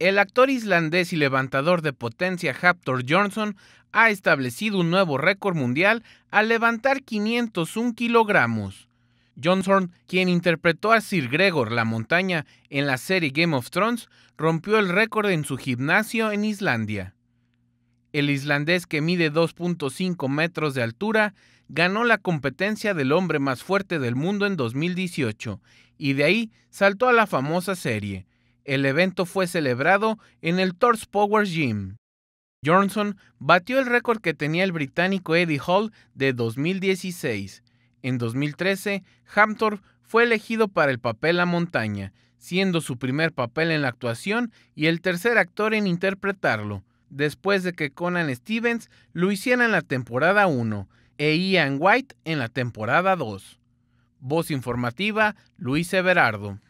El actor islandés y levantador de potencia Haptor Johnson ha establecido un nuevo récord mundial al levantar 501 kilogramos. Johnson, quien interpretó a Sir Gregor la montaña en la serie Game of Thrones, rompió el récord en su gimnasio en Islandia. El islandés que mide 2.5 metros de altura ganó la competencia del hombre más fuerte del mundo en 2018 y de ahí saltó a la famosa serie. El evento fue celebrado en el Torch Power Gym. Johnson batió el récord que tenía el británico Eddie Hall de 2016. En 2013, Hamtor fue elegido para el papel La Montaña, siendo su primer papel en la actuación y el tercer actor en interpretarlo, después de que Conan Stevens lo hiciera en la temporada 1 e Ian White en la temporada 2. Voz informativa, Luis Everardo.